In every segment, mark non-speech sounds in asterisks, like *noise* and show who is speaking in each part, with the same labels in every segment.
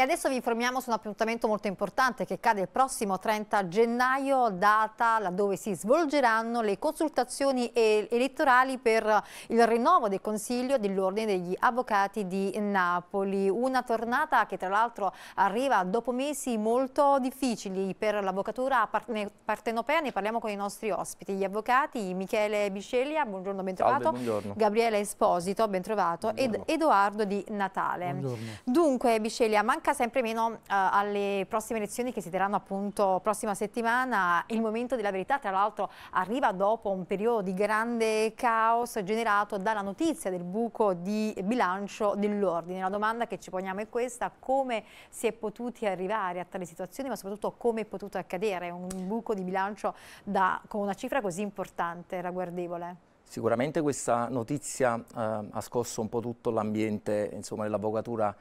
Speaker 1: E adesso vi informiamo su un appuntamento molto importante che cade il prossimo 30 gennaio, data laddove si svolgeranno le consultazioni elettorali per il rinnovo del Consiglio dell'Ordine degli Avvocati di Napoli. Una tornata che tra l'altro arriva dopo mesi molto difficili per l'avvocatura partenopea. Ne parliamo con i nostri ospiti, gli avvocati Michele Bisceglia, buongiorno, bentrovato. Salve, buongiorno. Gabriele Esposito, bentrovato. Buongiorno. Ed Edoardo Di Natale. Buongiorno. Dunque Bisceglia, manca tocca sempre meno uh, alle prossime elezioni che si terranno appunto prossima settimana. Il momento della verità, tra l'altro, arriva dopo un periodo di grande caos generato dalla notizia del buco di bilancio dell'ordine. La domanda che ci poniamo è questa, come si è potuti arrivare a tale situazione, ma soprattutto come è potuto accadere un buco di bilancio da, con una cifra così importante, ragguardevole?
Speaker 2: Sicuramente questa notizia eh, ha scosso un po' tutto l'ambiente dell'avvocatura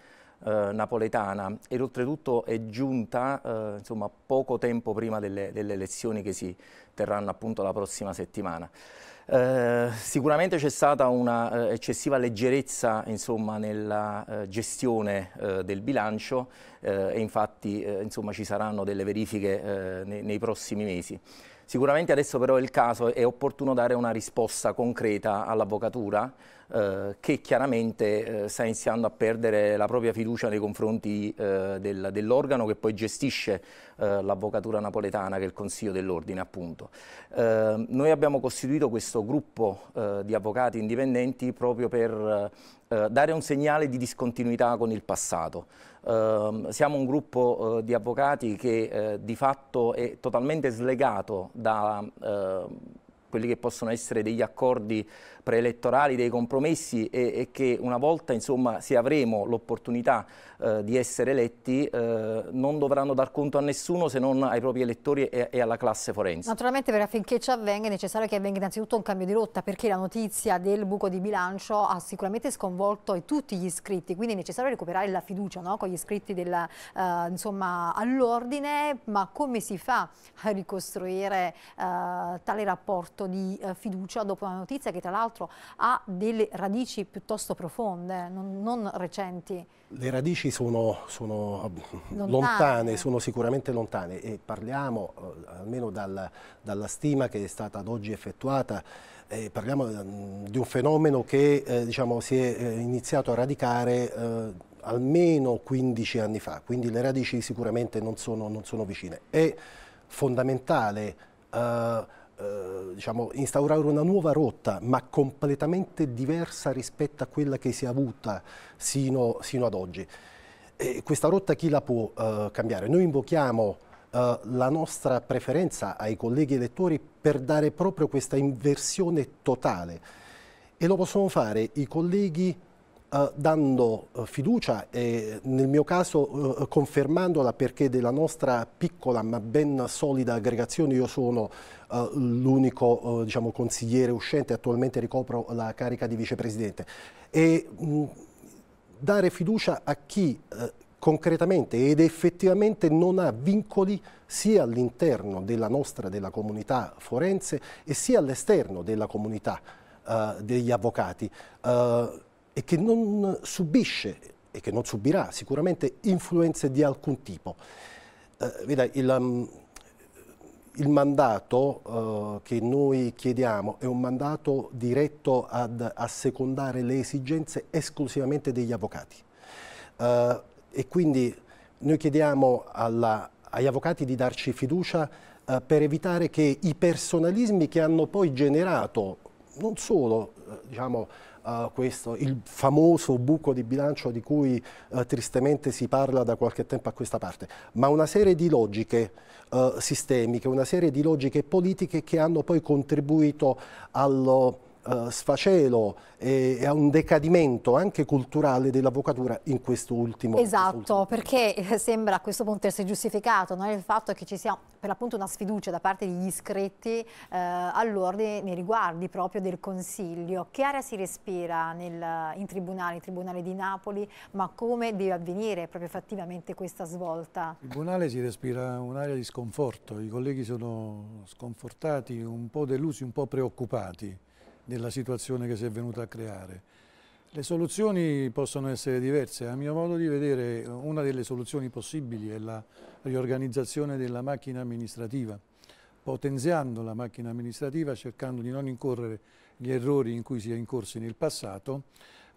Speaker 2: eh, napoletana ed oltretutto è giunta eh, insomma, poco tempo prima delle, delle, elezioni che si terranno appunto la prossima settimana. Eh, sicuramente c'è stata una eh, eccessiva leggerezza insomma, nella eh, gestione eh, del bilancio e infatti insomma, ci saranno delle verifiche nei, nei prossimi mesi. Sicuramente adesso però è il caso, è opportuno dare una risposta concreta all'avvocatura eh, che chiaramente eh, sta iniziando a perdere la propria fiducia nei confronti eh, del, dell'organo che poi gestisce eh, l'avvocatura napoletana, che è il Consiglio dell'Ordine appunto. Eh, noi abbiamo costituito questo gruppo eh, di avvocati indipendenti proprio per dare un segnale di discontinuità con il passato. Uh, siamo un gruppo uh, di avvocati che uh, di fatto è totalmente slegato da quelli che possono essere degli accordi preelettorali, dei compromessi e, e che una volta insomma, se avremo l'opportunità eh, di essere eletti eh, non dovranno dar conto a nessuno se non ai propri elettori e, e alla classe forense.
Speaker 1: Naturalmente per affinché ci avvenga è necessario che avvenga innanzitutto un cambio di rotta perché la notizia del buco di bilancio ha sicuramente sconvolto tutti gli iscritti, quindi è necessario recuperare la fiducia no? con gli iscritti della, eh, insomma, all'ordine, ma come si fa a ricostruire eh, tale rapporto? concetto di eh, fiducia dopo una notizia che tra l'altro ha delle radici piuttosto profonde, non, non recenti.
Speaker 3: Le radici sono, sono lontane. lontane. sono sicuramente lontane e parliamo, eh, almeno dal, dalla stima che è stata ad oggi effettuata, eh, parliamo ehm, di un fenomeno che eh, diciamo, si è eh, iniziato a radicare eh, almeno 15 anni fa, quindi le radici sicuramente non sono, non sono vicine. È fondamentale eh, diciamo, instaurare una nuova rotta, ma completamente diversa rispetto a quella che si è avuta sino, sino ad oggi. E questa rotta chi la può eh, cambiare? Noi invochiamo eh, la nostra preferenza ai colleghi elettori per dare proprio questa inversione totale e lo possono fare i colleghi eh, dando eh, fiducia e nel mio caso eh, confermandola perché della nostra piccola ma ben solida aggregazione io sono l'unico diciamo, consigliere uscente, attualmente ricopro la carica di vicepresidente. E dare fiducia a chi concretamente ed effettivamente non ha vincoli sia all'interno della nostra, della comunità forense e sia all'esterno della comunità degli avvocati e che non subisce e che non subirà sicuramente influenze di alcun tipo. Eh, veda, il, um, il mandato eh, che noi chiediamo è un mandato diretto ad assecondare le esigenze esclusivamente degli avvocati eh, e quindi noi chiediamo alla, agli avvocati di darci fiducia eh, per evitare che i personalismi che hanno poi generato non solo eh, diciamo, eh, questo, il famoso buco di bilancio di cui uh, tristemente si parla da qualche tempo a questa parte, ma una serie di logiche eh, sistemiche, una serie di logiche politiche che hanno poi contribuito allo eh, sfacelo e, a un decadimento anche culturale dell'avvocatura in questo ultimo Esatto, ultimo.
Speaker 1: perché *laughs* sembra a questo punto essere giustificato no? il fatto che ci sia per l'appunto una sfiducia da parte degli iscritti eh, all'ordine nei riguardi proprio del Consiglio. Che aria si respira nel, in Tribunale, in Tribunale di Napoli, ma come deve avvenire proprio fattivamente questa svolta?
Speaker 4: In Tribunale si respira un'area di sconforto, i colleghi sono sconfortati, un po' delusi, un po' preoccupati della situazione che si è venuta a creare. Le soluzioni possono essere diverse, a mio modo di vedere una delle soluzioni possibili è la riorganizzazione della macchina amministrativa, potenziando la macchina amministrativa cercando di non incorrere gli errori in cui si è incorsi nel passato,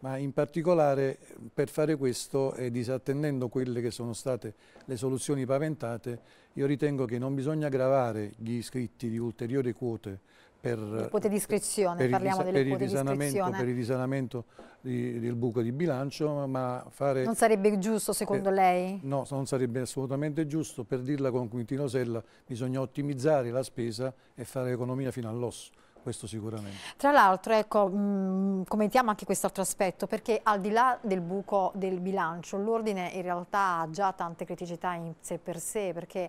Speaker 4: ma in particolare per fare questo e disattendendo quelle che sono state le soluzioni paventate, io ritengo che non bisogna gravare gli iscritti di ulteriori quote per, quote di iscrizione, per, parliamo per, delle quote il risanamento, di per il risanamento di, del buco di bilancio, ma fare... Non
Speaker 1: sarebbe giusto secondo eh, lei?
Speaker 4: No, non sarebbe assolutamente giusto, per dirla con Quintino Sella bisogna ottimizzare la spesa e fare economia fino all'osso. Questo sicuramente.
Speaker 1: Tra l'altro, ecco, mm, commentiamo anche quest'altro aspetto, perché al di là del buco del bilancio, l'ordine in realtà ha già tante criticità in sé per sé, perché eh,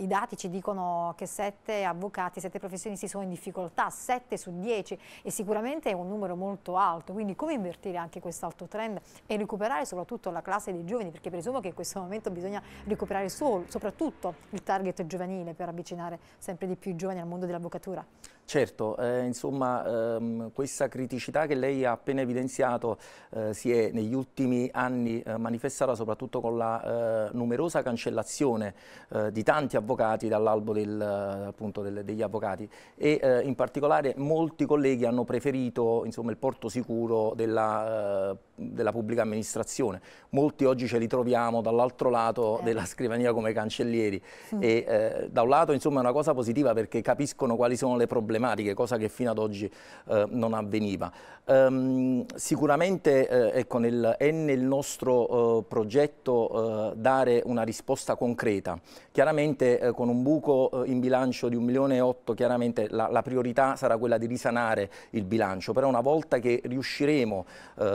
Speaker 1: i dati ci dicono che sette avvocati, sette professionisti sono in difficoltà, sette su dieci, e sicuramente è un numero molto alto, quindi come invertire anche quest'altro trend e recuperare soprattutto la classe dei giovani, perché presumo che in questo momento bisogna recuperare solo, soprattutto il target giovanile per avvicinare sempre di più i giovani al mondo dell'avvocatura.
Speaker 2: Certo, eh, insomma ehm, questa criticità che lei ha appena evidenziato eh, si è negli ultimi anni eh, manifestata soprattutto con la eh, numerosa cancellazione eh, di tanti avvocati dall'albo del, eh, degli avvocati e in particolare molti colleghi hanno preferito insomma, il porto sicuro della della pubblica amministrazione. Molti oggi ce li troviamo dall'altro lato eh. della scrivania come cancellieri sì. e eh, da un lato insomma è una cosa positiva perché capiscono quali sono le problematiche, cosa che fino ad oggi eh, non avveniva. Um, sicuramente eh, ecco, nel, è nel nostro eh, progetto eh, dare una risposta concreta. Chiaramente con un buco in bilancio di 1 milione e 8 chiaramente la, la, priorità sarà quella di risanare il bilancio, però una volta che riusciremo,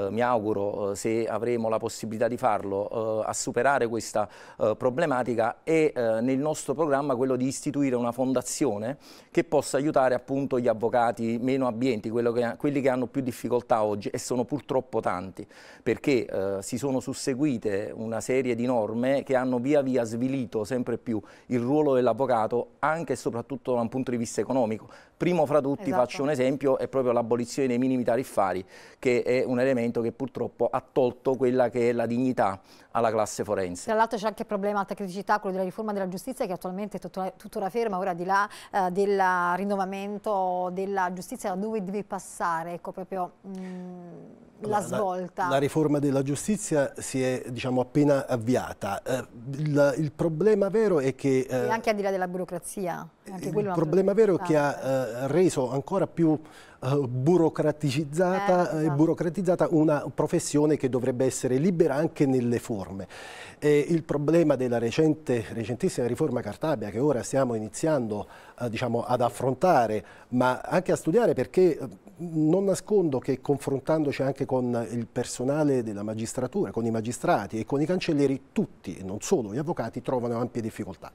Speaker 2: mi auguro, futuro, eh, se avremo la possibilità di farlo, eh, a superare questa eh, problematica e nel nostro programma quello di istituire una fondazione che possa aiutare appunto gli avvocati meno abbienti, che, quelli che hanno più difficoltà oggi e sono purtroppo tanti, perché si sono susseguite una serie di norme che hanno via via svilito sempre più il ruolo dell'avvocato anche e soprattutto da un punto di vista economico. Primo fra tutti esatto. faccio un esempio è proprio l'abolizione dei minimi tariffari che è un elemento che purtroppo purtroppo ha tolto quella che è la dignità alla classe forense.
Speaker 1: Tra l'altro c'è anche il problema, altra criticità, quello della riforma della giustizia che attualmente è tuttora, tuttora ferma, ora di là eh, del rinnovamento della giustizia, dove deve passare ecco, proprio mh, mm, la, la svolta? La, la,
Speaker 3: riforma della giustizia si è diciamo, appena avviata. Eh, il, il, problema vero è che... Eh,
Speaker 1: anche al di là della burocrazia. il problema
Speaker 3: vero è che ha eh, reso ancora più uh, burocraticizzata, eh, eh, esatto. burocratizzata una professione che dovrebbe essere libera anche nelle forme. E il problema della recente, recentissima riforma Cartabia che ora stiamo iniziando uh, diciamo, ad affrontare, ma anche a studiare perché non nascondo che confrontandoci anche con il personale della magistratura, con i magistrati e con i cancellieri, tutti, e non solo gli avvocati, trovano ampie difficoltà.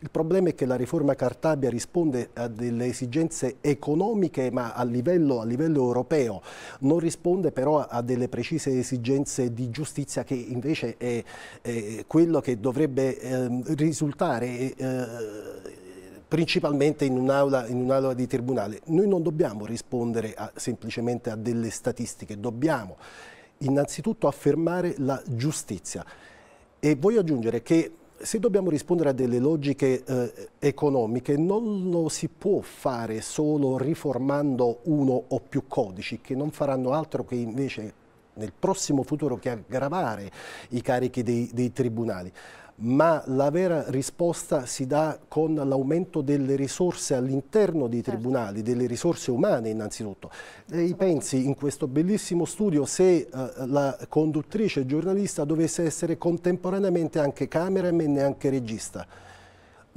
Speaker 3: Il problema è che la riforma Cartabia risponde a delle esigenze economiche ma a livello, a livello europeo, non risponde però a delle precise esigenze di giustizia che invece è, è quello che dovrebbe eh, risultare eh, principalmente in un'aula, un di tribunale. Noi non dobbiamo rispondere a, semplicemente a delle statistiche, dobbiamo innanzitutto affermare la giustizia. E voglio aggiungere che se dobbiamo rispondere a delle logiche eh, economiche non lo si può fare solo riformando uno o più codici che non faranno altro che invece nel prossimo futuro che aggravare i carichi dei, dei tribunali ma la vera risposta si dà con l'aumento delle risorse all'interno dei certo. tribunali, delle risorse umane innanzitutto. Lei pensi in questo bellissimo studio se uh, la conduttrice giornalista dovesse essere contemporaneamente anche cameraman e anche regista?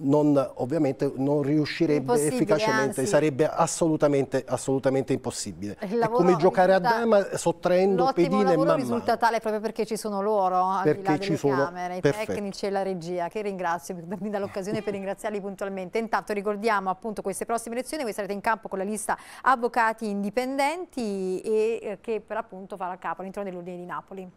Speaker 3: non, ovviamente non riuscirebbe efficacemente, anzi. sarebbe assolutamente, assolutamente impossibile. È come giocare a dama eh, sottraendo pedine e man mano. risulta
Speaker 1: tale proprio perché ci sono loro, perché ci sono, camere, i perfetto. tecnici e la regia, che ringrazio, mi dà l'occasione per *laughs* ringraziarli puntualmente. Intanto ricordiamo appunto queste prossime elezioni, voi sarete in campo con la lista avvocati indipendenti e eh, che per appunto farà capo all'interno dell'Unione di Napoli.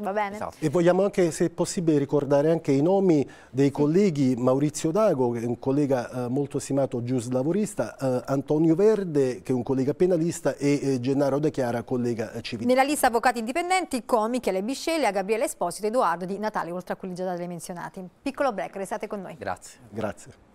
Speaker 1: Va bene? Esatto.
Speaker 3: E vogliamo anche, se possibile, ricordare anche i nomi dei colleghi Maurizio Dago, che è un collega eh, molto stimato giuslavorista, eh, Antonio Verde, che è un collega penalista, e eh, Gennaro De Chiara, collega eh, civile.
Speaker 1: Nella lista avvocati indipendenti, Comi, Michele Bisceglia, Gabriele Esposito, Edoardo Di Natale, oltre a quelli già da menzionati. Piccolo break, restate con noi. Grazie.
Speaker 3: Grazie.